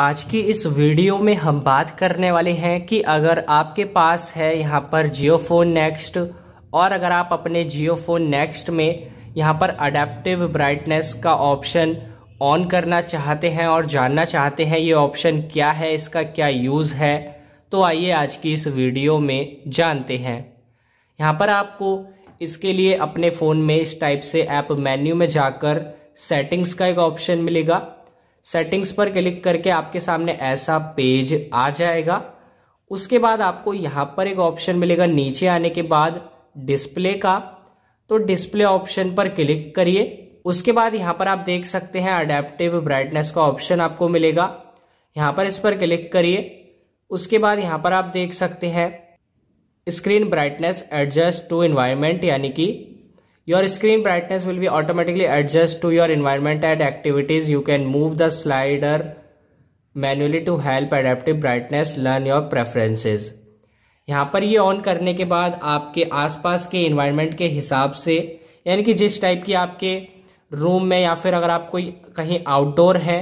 आज की इस वीडियो में हम बात करने वाले हैं कि अगर आपके पास है यहाँ पर जियो फोन नेक्स्ट और अगर आप अपने जियो फोन नेक्स्ट में यहाँ पर अडेप्टिव ब्राइटनेस का ऑप्शन ऑन करना चाहते हैं और जानना चाहते हैं ये ऑप्शन क्या है इसका क्या यूज़ है तो आइए आज की इस वीडियो में जानते हैं यहाँ पर आपको इसके लिए अपने फ़ोन में इस टाइप से ऐप मेन्यू में जाकर सेटिंग्स का एक ऑप्शन मिलेगा सेटिंग्स पर क्लिक करके आपके सामने ऐसा पेज आ जाएगा उसके बाद आपको यहाँ पर एक ऑप्शन मिलेगा नीचे आने के बाद डिस्प्ले का तो डिस्प्ले ऑप्शन पर क्लिक करिए उसके बाद यहाँ पर आप देख सकते हैं अडेप्टिव ब्राइटनेस का ऑप्शन आपको मिलेगा यहाँ पर इस पर क्लिक करिए उसके बाद यहाँ पर आप देख सकते हैं screen brightness adjust to environment यानी कि Your screen brightness will be automatically adjust to your environment and activities. You can move the slider manually to help adaptive brightness learn your preferences. यहाँ पर ये ऑन करने के बाद आपके आसपास के इन्वायरमेंट के हिसाब से यानी कि जिस टाइप की आपके रूम में या फिर अगर आप कोई कहीं आउटडोर है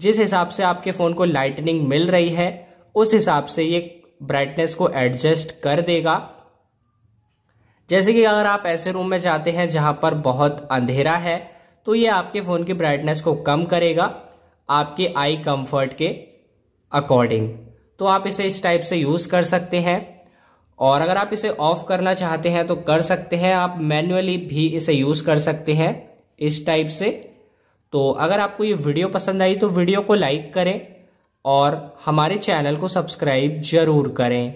जिस हिसाब से आपके फ़ोन को लाइटनिंग मिल रही है उस हिसाब से ये ब्राइटनेस को एडजस्ट कर देगा जैसे कि अगर आप ऐसे रूम में जाते हैं जहाँ पर बहुत अंधेरा है तो ये आपके फ़ोन की ब्राइटनेस को कम करेगा आपके आई कंफर्ट के अकॉर्डिंग तो आप इसे इस टाइप से यूज़ कर सकते हैं और अगर आप इसे ऑफ़ करना चाहते हैं तो कर सकते हैं आप मैन्युअली भी इसे यूज़ कर सकते हैं इस टाइप से तो अगर आपको ये वीडियो पसंद आई तो वीडियो को लाइक करें और हमारे चैनल को सब्सक्राइब ज़रूर करें